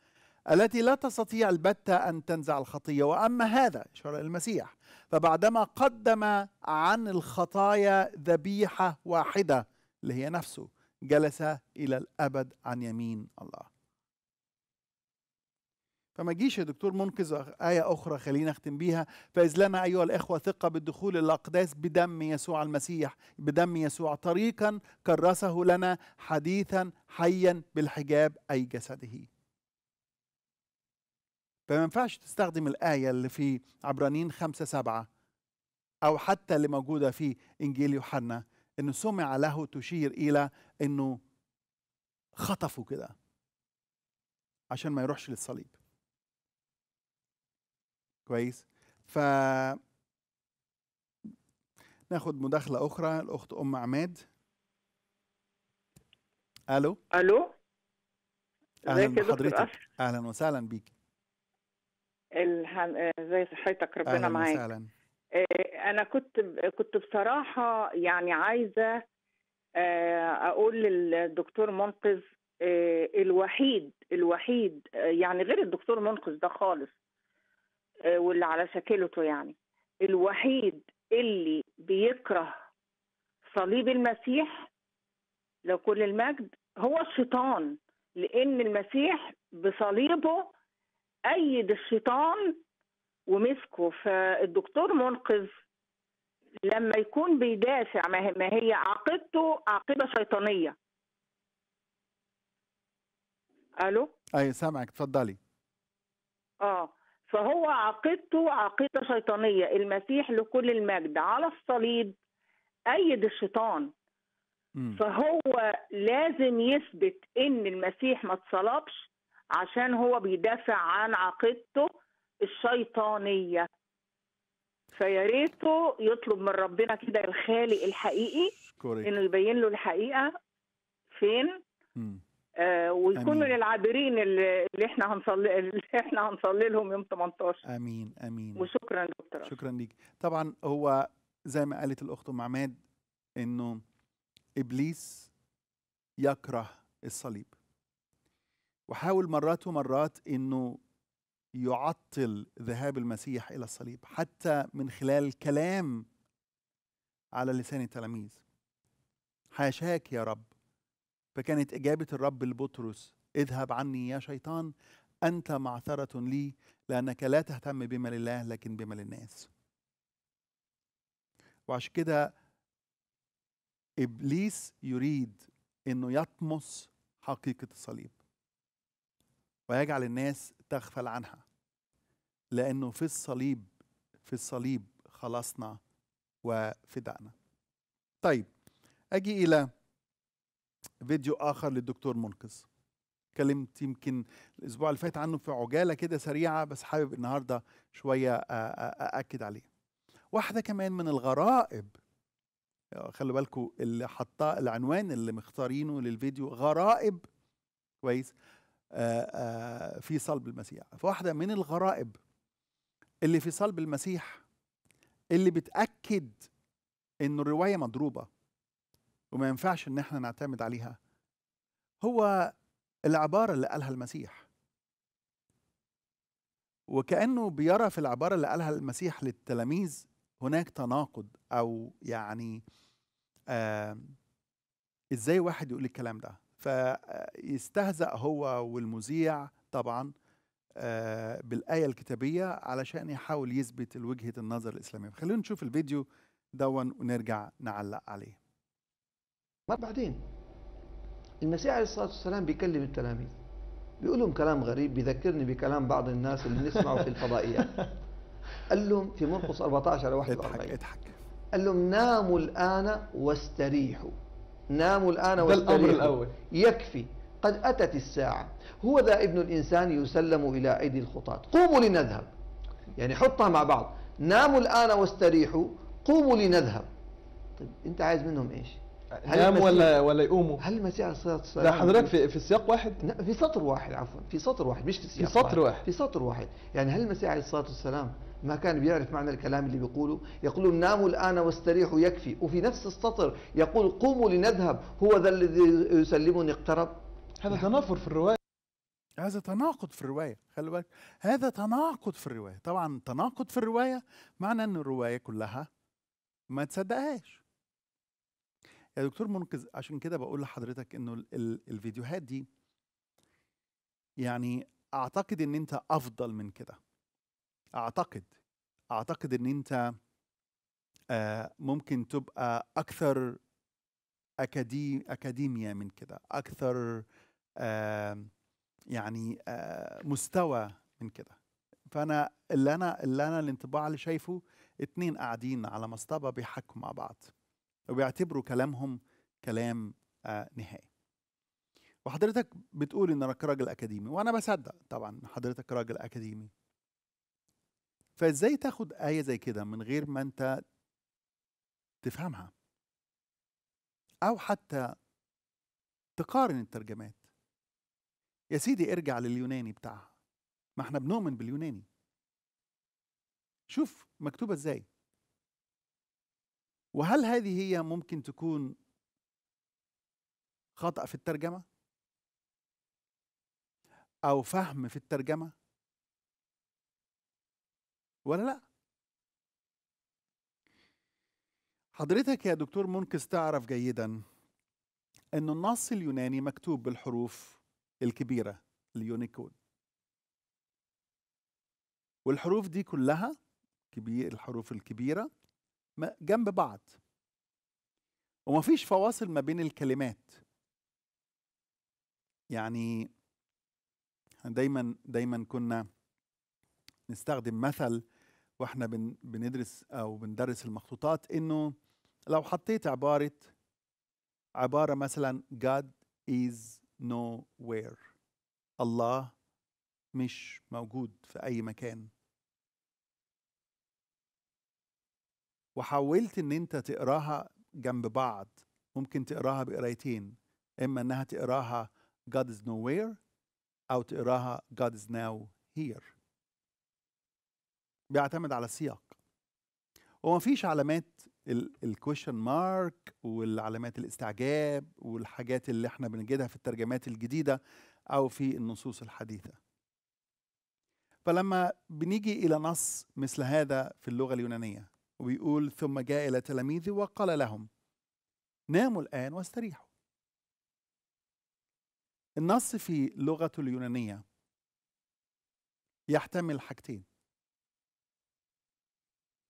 التي لا تستطيع البتة أن تنزع الخطية وأما هذا شرع المسيح فبعدما قدم عن الخطايا ذبيحة واحدة اللي هي نفسه جلس إلى الأبد عن يمين الله فما جيش يا دكتور منقذ آية أخرى خلينا أختم بيها فإذ لنا أيها الإخوة ثقة بالدخول الأقداس بدم يسوع المسيح بدم يسوع طريقا كرسه لنا حديثا حيا بالحجاب أي جسده فما ينفعش تستخدم الآية اللي في عبرانيين خمسة سبعة أو حتى اللي موجودة في إنجيل يوحنا إنه سمع له تشير إلى إنه خطفه كده عشان ما يروحش للصليب كويس ف ناخد مداخله اخرى الاخت ام عماد الو الو اهلا بحضرتك اهلا وسهلا بيك الهن... زي صحتك ربنا معاك اهلا وسهلا آه، انا كنت كنت بصراحه يعني عايزه آه، اقول للدكتور منقذ آه، الوحيد الوحيد يعني غير الدكتور منقذ ده خالص آه، واللي على شكلته يعني الوحيد اللي بيكره صليب المسيح لو كل المجد هو الشيطان لان المسيح بصليبه ايد الشيطان ومسكه فالدكتور منقذ لما يكون بيدافع ما هي عقيدته عقيده شيطانيه الو اي سامعك اتفضلي اه فهو عقيدته عقيده شيطانيه المسيح لكل المجد على الصليب ايد الشيطان فهو لازم يثبت ان المسيح ما اتصلبش عشان هو بيدافع عن عقيدته الشيطانيه فيا ريته يطلب من ربنا كده الخالق الحقيقي انه يبين له الحقيقه فين آه، ويكونوا أمين. للعابرين اللي احنا هنصلي اللي احنا هنصلي لهم يوم 18 امين امين وشكرا دكتور شكرا ليك طبعا هو زي ما قالت الاخت ام عماد انه ابليس يكره الصليب وحاول مرات ومرات انه يعطل ذهاب المسيح الى الصليب حتى من خلال كلام على لسان التلاميذ حاشاك يا رب فكانت إجابة الرب لبطرس اذهب عني يا شيطان أنت معثرة لي لأنك لا تهتم بما لله لكن بما للناس وعشان كده إبليس يريد أنه يطمس حقيقة الصليب ويجعل الناس تغفل عنها لأنه في الصليب في الصليب خلصنا وفدانا طيب أجي إلى فيديو اخر للدكتور منقذ اتكلمت يمكن الاسبوع اللي فات عنه في عجاله كده سريعه بس حابب النهارده شويه آه، آه، آه، ااكد عليه واحده كمان من الغرائب خلوا بالكم اللي حطاه العنوان اللي مختارينه للفيديو غرائب كويس في صلب المسيح فواحده من الغرائب اللي في صلب المسيح اللي بتاكد ان الروايه مضروبه وما ينفعش ان احنا نعتمد عليها هو العباره اللي قالها المسيح وكانه بيرى في العباره اللي قالها المسيح للتلاميذ هناك تناقض او يعني آه ازاي واحد يقول الكلام ده فيستهزأ هو والمذيع طبعا آه بالآية الكتابية علشان يحاول يثبت وجهة النظر الإسلامية خلونا نشوف الفيديو دون ونرجع نعلق عليه ما بعدين المسيح عليه الصلاة والسلام بيكلم التلاميذ بيقول لهم كلام غريب بيذكرني بكلام بعض الناس اللي نسمعه في الفضائيات قال لهم في مرقس 14 على 41 اضحك اضحك قال لهم ناموا الآن واستريحوا ناموا الآن واستريحوا الأمر الأول يكفي قد أتت الساعة هو ذا ابن الإنسان يسلم إلى أيدي الخطاة قوموا لنذهب يعني حطها مع بعض ناموا الآن واستريحوا قوموا لنذهب طيب أنت عايز منهم إيش نام ولا ولا يقوموا هل المسيح عليه الصلاه والسلام ده حضرتك في, في سياق واحد؟ في سطر واحد عفوا في سطر واحد مش في سياق في سطر واحد في سطر واحد يعني هل المسيح عليه الصلاه والسلام ما كان بيعرف معنى الكلام اللي بيقوله يقول ناموا الآن واستريحوا يكفي وفي نفس السطر يقول قوموا لنذهب هو ذا الذي يسلمني اقترب هذا تنافر في الرواية هذا تناقض في الرواية خلي بالك هذا تناقض في الرواية طبعا تناقض في الرواية معنى أن الرواية كلها ما تصدقهاش يا دكتور منقذ عشان كده بقول لحضرتك انه الفيديوهات دي يعني اعتقد ان انت افضل من كده اعتقد اعتقد ان انت آه ممكن تبقى اكثر اكاديميا من كده اكثر آه يعني آه مستوى من كده فانا اللي انا اللي انا الانطباع اللي شايفه اتنين قاعدين على مصطبه بيحكوا مع بعض وبيعتبروا كلامهم كلام آه، نهائي وحضرتك بتقول انك راجل اكاديمي وانا بصدق طبعا حضرتك راجل اكاديمي فازاي تاخد ايه زي كده من غير ما انت تفهمها او حتى تقارن الترجمات يا سيدي ارجع لليوناني بتاعها ما احنا بنؤمن باليوناني شوف مكتوبه ازاي وهل هذه هي ممكن تكون خطأ في الترجمة؟ أو فهم في الترجمة؟ ولا لأ؟ حضرتك يا دكتور منكس تعرف جيدا أن النص اليوناني مكتوب بالحروف الكبيرة اليونيكود والحروف دي كلها كبير الحروف الكبيرة جنب بعض ومفيش فواصل ما بين الكلمات يعني دايما دايما كنا نستخدم مثل واحنا بن بندرس او بندرس المخطوطات انه لو حطيت عباره عباره مثلا God is nowhere الله مش موجود في اي مكان وحاولت ان انت تقراها جنب بعض ممكن تقراها بقرايتين اما انها تقراها God is nowhere او تقراها God is now here بيعتمد على السياق ومفيش علامات الكويشن مارك والعلامات الاستعجاب والحاجات اللي احنا بنجدها في الترجمات الجديدة أو في النصوص الحديثة فلما بنيجي إلى نص مثل هذا في اللغة اليونانية وبيقول ثم جاء إلى تلاميذه وقال لهم ناموا الآن واستريحوا النص في لغة اليونانية يحتمل حاجتين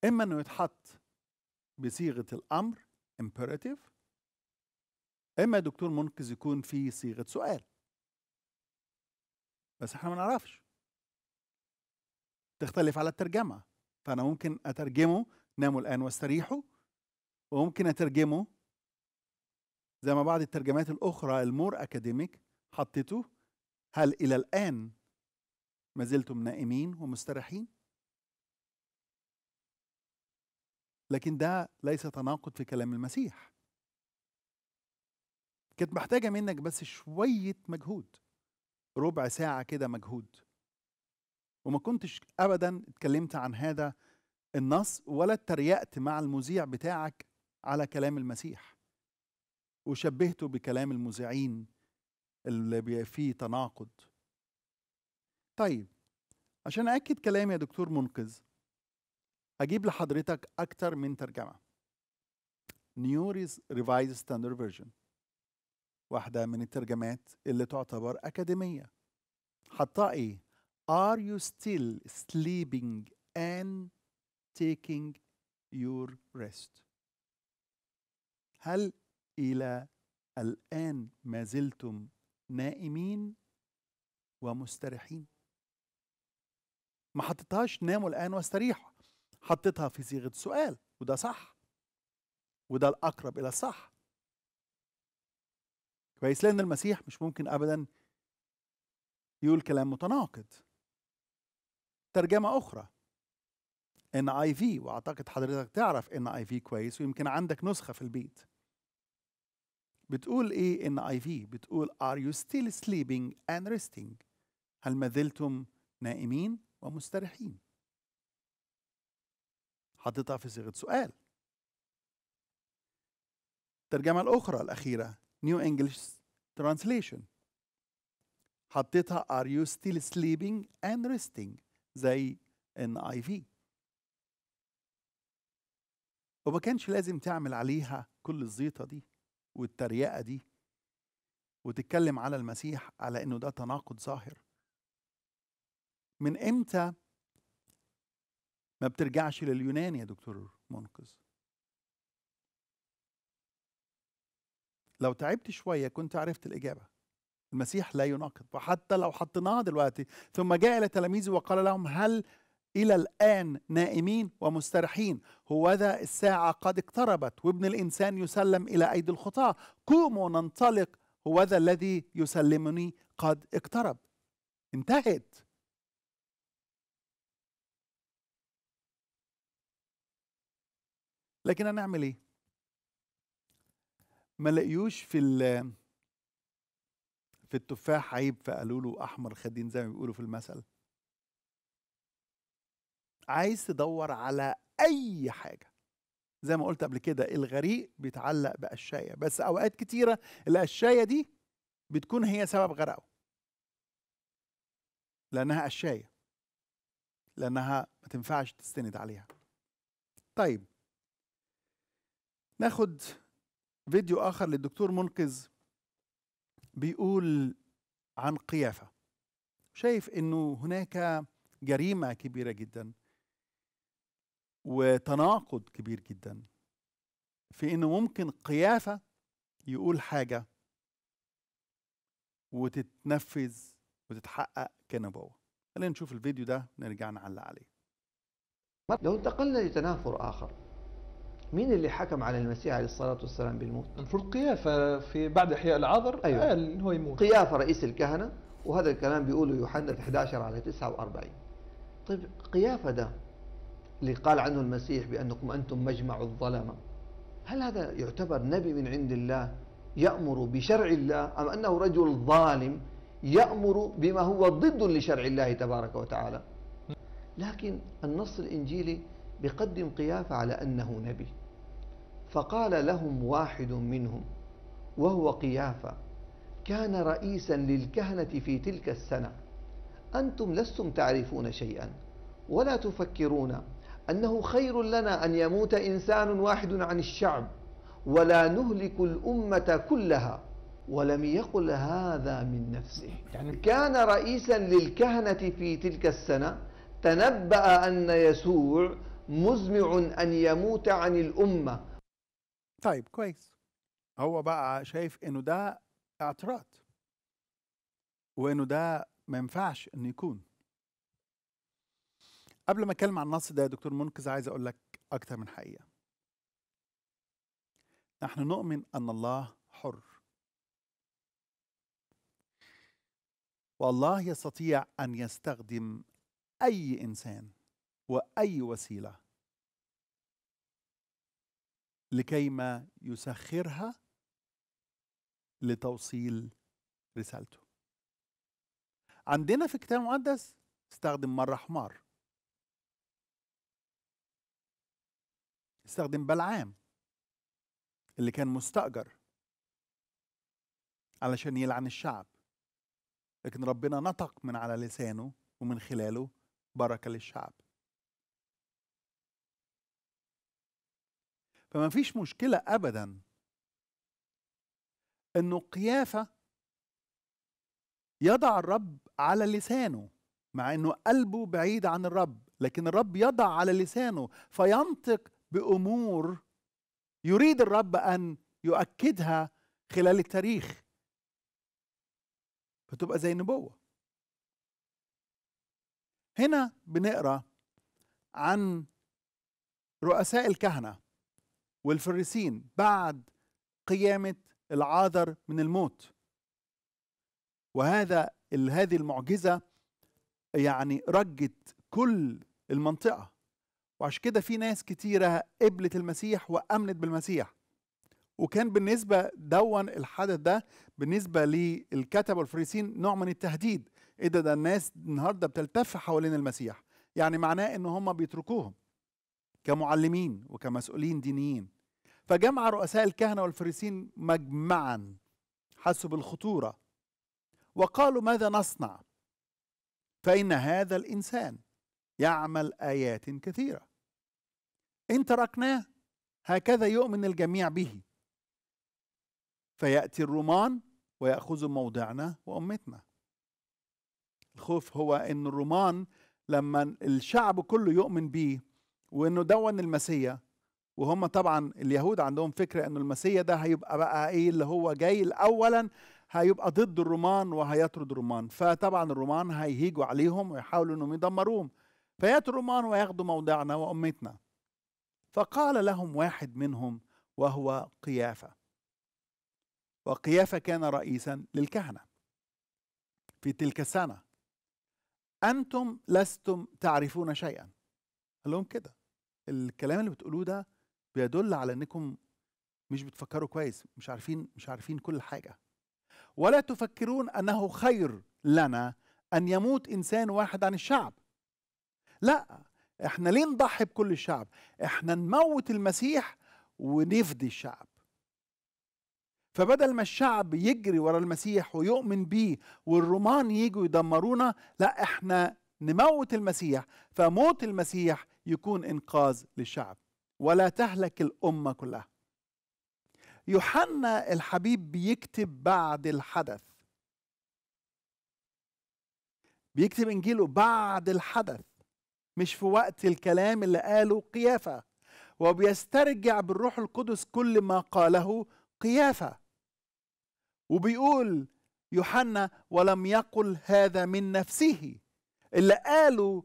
إما أنه يتحط بصيغة الأمر imperative إما دكتور منقذ يكون في صيغة سؤال بس احنا ما نعرفش تختلف على الترجمة فأنا ممكن أترجمه ناموا الآن واستريحوا وممكن أترجمه زي ما بعض الترجمات الأخرى المور أكاديميك حطيته هل إلى الآن ما زلتم نائمين ومستريحين؟ لكن ده ليس تناقض في كلام المسيح كانت محتاجة منك بس شوية مجهود ربع ساعة كده مجهود وما كنتش أبدا اتكلمت عن هذا النص ولا اتريقت مع المذيع بتاعك على كلام المسيح وشبهته بكلام المذيعين اللي فيه تناقض طيب عشان أأكد كلامي يا دكتور منقذ هجيب لحضرتك أكتر من ترجمة نيو ريفايز ستاندرد فيرجن واحدة من الترجمات اللي تعتبر أكاديمية حطها إيه Are you still sleeping and taking your rest هل إلى الآن ما زلتم نائمين ومستريحين ما حطيتهاش ناموا الآن واستريحوا حطيتها في صيغة سؤال وده صح وده الأقرب إلى الصح كويس لأن المسيح مش ممكن أبدا يقول كلام متناقض ترجمة أخرى ان اي في واعتقد حضرتك تعرف ان اي في كويس ويمكن عندك نسخه في البيت بتقول ايه ان اي في بتقول ار يو ستيل سليبينج اند ريستنج هل ما زلتم نائمين ومستريحين حطيتها في صيغه سؤال الترجمه الاخرى الاخيره نيو انجلش ترانسليشن حطيتها ار يو ستيل sleeping اند ريستنج زي ان اي في وما كانش لازم تعمل عليها كل الزيطة دي والتريقة دي وتتكلم على المسيح على انه ده تناقض ظاهر من امتى ما بترجعش لليونان يا دكتور منقذ لو تعبت شوية كنت عرفت الإجابة المسيح لا يناقض وحتى لو حطيناها دلوقتي ثم جاء إلى تلاميذه وقال لهم هل إلى الآن نائمين ومسترحين هوذا الساعة قد اقتربت وابن الإنسان يسلم إلى أيدي الخطاة قوموا ننطلق هوذا الذي يسلمني قد اقترب انتهت لكن هنعمل ايه ما لقيوش في في التفاح عيب فقالوا له احمر خدين زي ما بيقولوا في المثل عايز تدور على اي حاجه زي ما قلت قبل كده الغريق بيتعلق بقشايه بس اوقات كتيره القشايه دي بتكون هي سبب غرقه لانها قشايه لانها ما تنفعش تستند عليها طيب ناخد فيديو اخر للدكتور منقذ بيقول عن قيافه شايف انه هناك جريمه كبيره جدا وتناقض كبير جدا في انه ممكن قيافه يقول حاجه وتتنفذ وتتحقق كنبوه خلينا نشوف الفيديو ده نرجع نعلق عليه لو انتقلنا لتنافر اخر مين اللي حكم على المسيح عليه الصلاة والسلام بالموت؟ المفروض قيافة في بعد إحياء العذر أيوة. قال هو يموت قيافة رئيس الكهنة وهذا الكلام بيقوله يوحنا في 11 على 49 طيب قيافة ده اللي قال عنه المسيح بأنكم أنتم مجمع الظلمة هل هذا يعتبر نبي من عند الله يأمر بشرع الله أم أنه رجل ظالم يأمر بما هو ضد لشرع الله تبارك وتعالى لكن النص الإنجيلي بقدم قيافة على أنه نبي فقال لهم واحد منهم وهو قيافة كان رئيسا للكهنة في تلك السنة أنتم لستم تعرفون شيئا ولا تفكرون أنه خير لنا أن يموت إنسان واحد عن الشعب ولا نهلك الأمة كلها ولم يقل هذا من نفسه يعني كان رئيسا للكهنة في تلك السنة تنبأ أن يسوع مزمع أن يموت عن الأمة طيب كويس هو بقى شايف أنه ده اعتراض وأنه ده ما ينفعش أنه يكون قبل ما اتكلم عن النص ده يا دكتور منقذ عايز اقول لك اكتر من حقيقه نحن نؤمن ان الله حر والله يستطيع ان يستخدم اي انسان واي وسيله لكيما يسخرها لتوصيل رسالته عندنا في الكتاب المقدس استخدم مره حمار بيستخدم بلعام اللي كان مستأجر علشان يلعن الشعب لكن ربنا نطق من على لسانه ومن خلاله بركة للشعب فما فيش مشكلة أبدا أنه قيافة يضع الرب على لسانه مع أنه قلبه بعيد عن الرب لكن الرب يضع على لسانه فينطق بامور يريد الرب ان يؤكدها خلال التاريخ فتبقى زي النبوه هنا بنقرا عن رؤساء الكهنه والفريسين بعد قيامه العاذر من الموت وهذا هذه المعجزه يعني رجت كل المنطقه وعشان كده في ناس كتيرة قبلت المسيح وأمنت بالمسيح وكان بالنسبة دون الحدث ده بالنسبة للكتبة والفريسين نوع من التهديد ايه ده ده الناس النهاردة بتلتف حوالين المسيح يعني معناه ان هم بيتركوهم كمعلمين وكمسؤولين دينيين فجمع رؤساء الكهنة والفريسين مجمعا حسوا بالخطورة وقالوا ماذا نصنع فإن هذا الإنسان يعمل آيات كثيرة إن تركناه هكذا يؤمن الجميع به فيأتي الرومان ويأخذ موضعنا وأمتنا الخوف هو أن الرومان لما الشعب كله يؤمن به وأنه دون المسيا وهم طبعا اليهود عندهم فكرة أنه المسيا ده هيبقى بقى إيه اللي هو جاي أولا هيبقى ضد الرومان وهيطرد الرومان فطبعا الرومان هيهيجوا عليهم ويحاولوا أنهم يدمروهم فيأتي الرومان ويأخذوا موضعنا وأمتنا فقال لهم واحد منهم وهو قيافة وقيافة كان رئيسا للكهنة في تلك السنة أنتم لستم تعرفون شيئا قال لهم كده الكلام اللي بتقولوه ده بيدل على أنكم مش بتفكروا كويس مش عارفين مش عارفين كل حاجة ولا تفكرون أنه خير لنا أن يموت إنسان واحد عن الشعب لا احنا ليه نضحي بكل الشعب احنا نموت المسيح ونفدي الشعب فبدل ما الشعب يجري ورا المسيح ويؤمن بيه والرومان يجوا يدمرونا لا احنا نموت المسيح فموت المسيح يكون انقاذ للشعب ولا تهلك الامه كلها يوحنا الحبيب بيكتب بعد الحدث بيكتب انجيله بعد الحدث مش في وقت الكلام اللي قاله قيافة وبيسترجع بالروح القدس كل ما قاله قيافة وبيقول يوحنا ولم يقل هذا من نفسه اللي قاله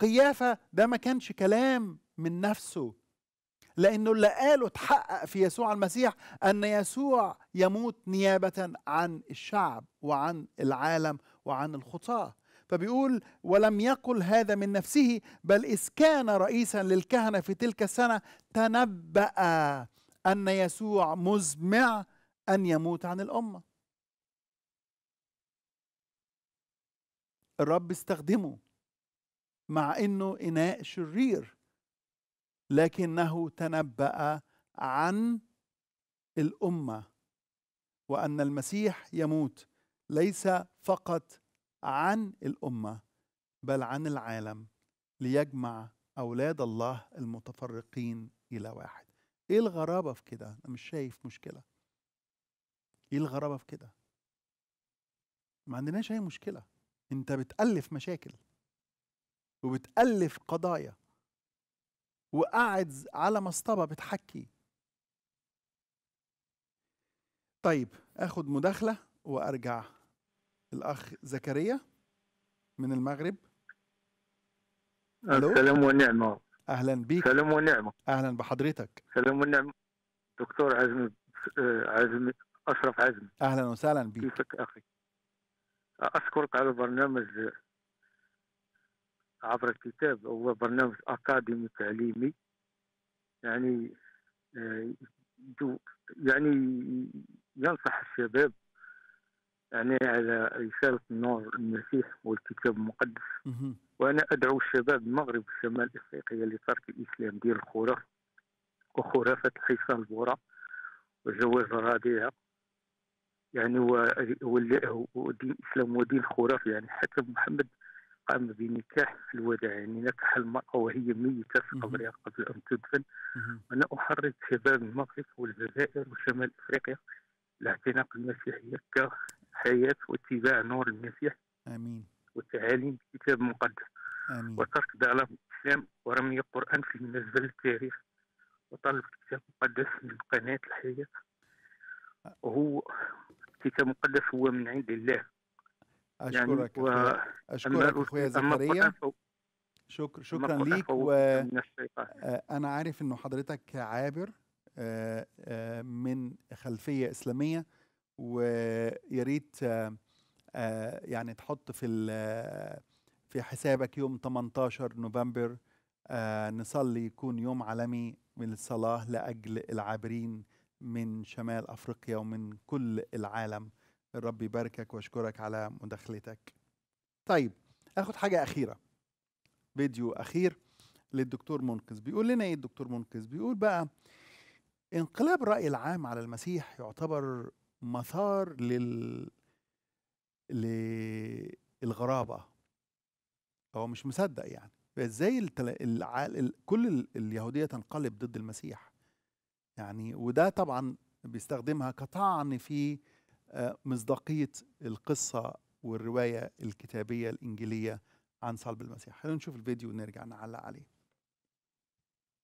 قيافة ده ما كانش كلام من نفسه لأنه اللي قاله اتحقق في يسوع المسيح أن يسوع يموت نيابة عن الشعب وعن العالم وعن الخطاة فبيقول ولم يقل هذا من نفسه بل إذ كان رئيسا للكهنة في تلك السنة تنبأ أن يسوع مزمع أن يموت عن الأمة الرب استخدمه مع أنه إناء شرير لكنه تنبأ عن الأمة وأن المسيح يموت ليس فقط عن الامه بل عن العالم ليجمع أولاد الله المتفرقين إلى واحد إيه الغرابة في كده؟ أنا مش شايف مشكلة إيه الغرابة في كده؟ ما عندناش أي مشكلة أنت بتألف مشاكل وبتألف قضايا وقاعد على مصطبة بتحكي طيب آخد مداخلة وأرجع الاخ زكريا من المغرب سلام ونعمه اهلا بك سلام ونعمه اهلا بحضرتك سلام ونعمه دكتور عزمي عزمي اشرف عزمي اهلا وسهلا بك كيفك اخي اشكرك على البرنامج عبر الكتاب هو برنامج اكاديمي تعليمي يعني آه، يعني ينصح الشباب يعني على رسالة النور المسيح والكتاب المقدس وأنا أدعو الشباب المغرب وشمال إفريقيا لترك الإسلام ديال الخراف وخرافة الحصان البورا وجواز الرضيعة يعني ودين الإسلام ودين الخرافة يعني حتى محمد قام بنكاح في الوداع يعني نكح المرأة وهي ميتة في قبرها قبل أن تدفن أنا أحرض شباب المغرب والجزائر وشمال إفريقيا لاعتناق المسيحية حياة واتباع نور المسيح آمين وتعاليم الكتاب المقدس آمين وترك دعوة الإسلام ورمي القرآن في منزل التاريخ وطلب الكتاب المقدس من قناة الحياة وهو الكتاب المقدس هو من عند الله أشكرك يعني أشكرك أخويا زكريا شكر شكرا ليك و... آه، أنا عارف أنه حضرتك عابر آه، آه، من خلفية إسلامية ويا ريت آه، يعني تحط في في حسابك يوم 18 نوفمبر آه، نصلي يكون يوم عالمي من الصلاة لأجل العابرين من شمال أفريقيا ومن كل العالم الرب يباركك واشكرك على مداخلتك طيب اخد حاجة أخيرة فيديو أخير للدكتور منقذ بيقول لنا ايه الدكتور منقذ بيقول بقى انقلاب الرأي العام على المسيح يعتبر مسار لل للغرابه هو مش مصدق يعني فازاي التل... ال... كل اليهوديه تنقلب ضد المسيح يعني وده طبعا بيستخدمها كطعن في آه، مصداقيه القصه والروايه الكتابيه الانجيليه عن صلب المسيح خلينا نشوف الفيديو ونرجع نعلق عليه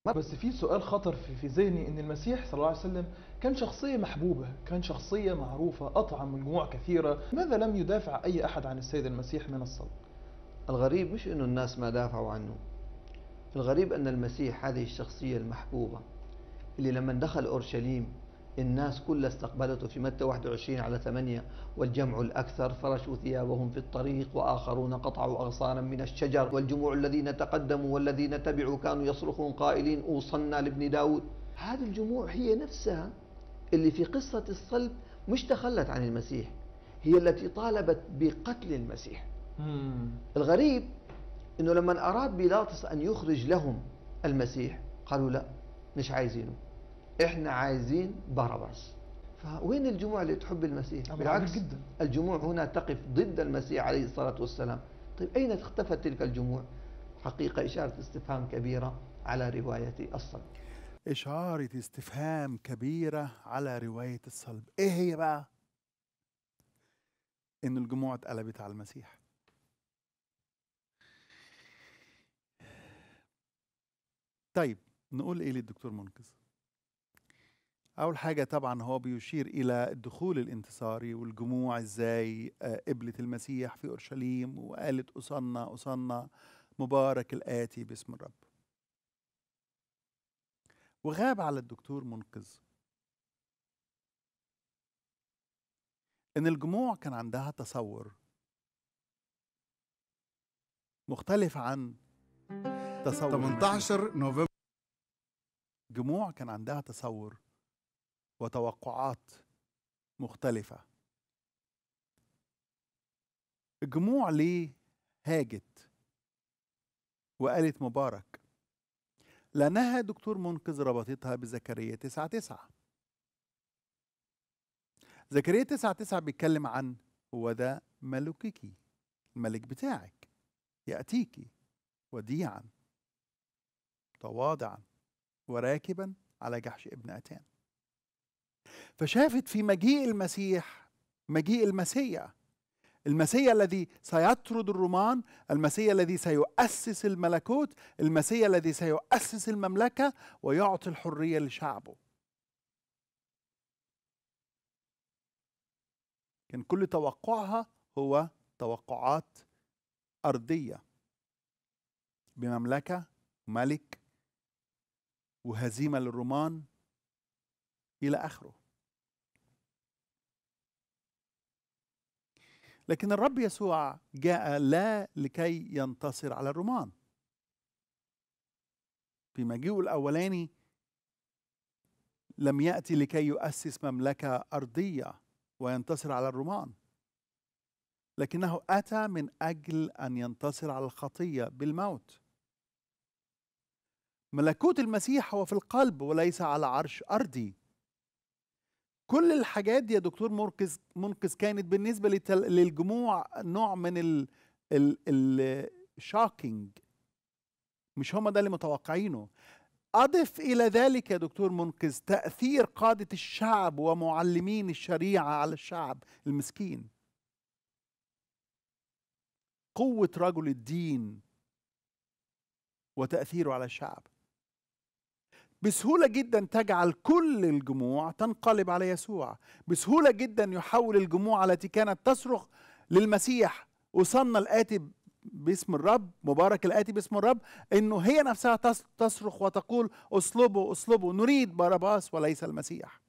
بس في سؤال خطر في, في ذهني ان المسيح صلى الله عليه وسلم كان شخصيه محبوبه، كان شخصيه معروفه، اطعم مجموع كثيره، ماذا لم يدافع اي احد عن السيد المسيح من الصلب؟ الغريب مش انه الناس ما دافعوا عنه. الغريب ان المسيح هذه الشخصيه المحبوبه اللي لما دخل اورشليم الناس كلها استقبلته في متى 21 على 8 والجمع الأكثر فرشوا ثيابهم في الطريق وآخرون قطعوا أغصانا من الشجر والجموع الذين تقدموا والذين تبعوا كانوا يصرخون قائلين أوصلنا لابن داود هذه الجموع هي نفسها اللي في قصة الصلب مش تخلت عن المسيح هي التي طالبت بقتل المسيح الغريب أنه لما أراد بيلاطس أن يخرج لهم المسيح قالوا لا مش عايزينه احنا عايزين باراباس فوين الجموع اللي تحب المسيح بالعكس جدا. الجموع هنا تقف ضد المسيح عليه الصلاة والسلام طيب أين اختفت تلك الجموع حقيقة إشارة استفهام كبيرة على رواية الصلب إشارة استفهام كبيرة على رواية الصلب إيه هي بقى؟ إن الجموع اتقلبت على المسيح طيب نقول إيه للدكتور منقذ اول حاجه طبعا هو بيشير الى الدخول الانتصاري والجموع ازاي قبلت آه، المسيح في اورشليم وقالت أصنى أصنى مبارك الاتي باسم الرب وغاب على الدكتور منقذ ان الجموع كان عندها تصور مختلف عن تصور 18 نوفمبر جموع كان عندها تصور وتوقعات مختلفة الجموع ليه هاجت وقالت مبارك لأنها دكتور منقذ ربطتها بزكريا تسعة تسعة زكريا تسعة تسعة بيتكلم عن هو ده ملكك الملك بتاعك يأتيك وديعا تواضعا وراكبا على جحش ابن أتان فشافت في مجيء المسيح مجيء المسيا المسيا الذي سيطرد الرومان المسيا الذي سيؤسس الملكوت المسيا الذي سيؤسس المملكة ويعطي الحرية لشعبه كان كل توقعها هو توقعات أرضية بمملكة ملك وهزيمة للرومان إلى آخره لكن الرب يسوع جاء لا لكي ينتصر على الرومان في مجيئه الاولاني لم ياتي لكي يؤسس مملكه ارضيه وينتصر على الرومان لكنه اتى من اجل ان ينتصر على الخطيه بالموت ملكوت المسيح هو في القلب وليس على عرش ارضي كل الحاجات دي يا دكتور مركز منقذ كانت بالنسبه للجموع نوع من الشوكينج مش هم ده اللي متوقعينه أضف إلى ذلك يا دكتور منقذ تأثير قادة الشعب ومعلمين الشريعة على الشعب المسكين قوة رجل الدين وتأثيره على الشعب بسهولة جدا تجعل كل الجموع تنقلب على يسوع بسهولة جدا يحول الجموع التي كانت تصرخ للمسيح وصلنا الآتي باسم الرب مبارك الآتي باسم الرب أنه هي نفسها تصرخ وتقول أصلبه أصلبه نريد باراباس وليس المسيح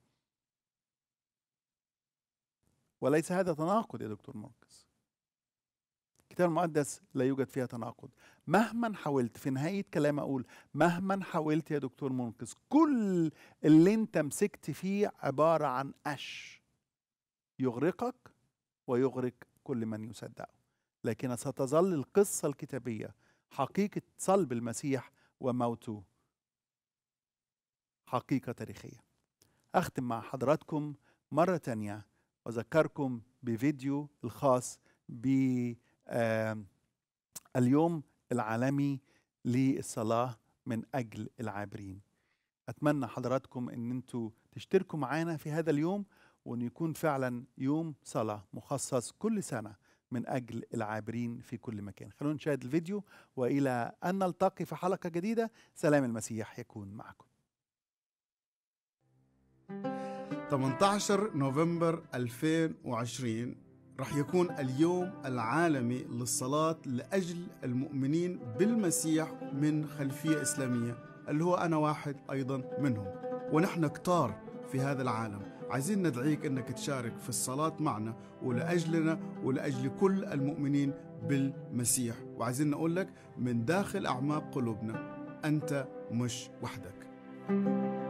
وليس هذا تناقض يا دكتور مركز الكتاب المقدس لا يوجد فيها تناقض مهما حاولت في نهاية كلام أقول مهما حاولت يا دكتور منقذ كل اللي انت مسكت فيه عبارة عن أش يغرقك ويغرق كل من يصدقه لكن ستظل القصة الكتابية حقيقة صلب المسيح وموته حقيقة تاريخية أختم مع حضراتكم مرة تانية وأذكركم بفيديو الخاص ب اليوم العالمي للصلاة من أجل العابرين أتمنى حضراتكم أن انتم تشتركوا معانا في هذا اليوم وأن يكون فعلا يوم صلاة مخصص كل سنة من أجل العابرين في كل مكان خلونا نشاهد الفيديو وإلى أن نلتقي في حلقة جديدة سلام المسيح يكون معكم 18 نوفمبر 2020 رح يكون اليوم العالمي للصلاة لأجل المؤمنين بالمسيح من خلفية إسلامية اللي هو أنا واحد أيضا منهم ونحن كتار في هذا العالم عايزين ندعيك أنك تشارك في الصلاة معنا ولأجلنا ولأجل كل المؤمنين بالمسيح وعايزين نقول لك من داخل أعماق قلوبنا أنت مش وحدك thank you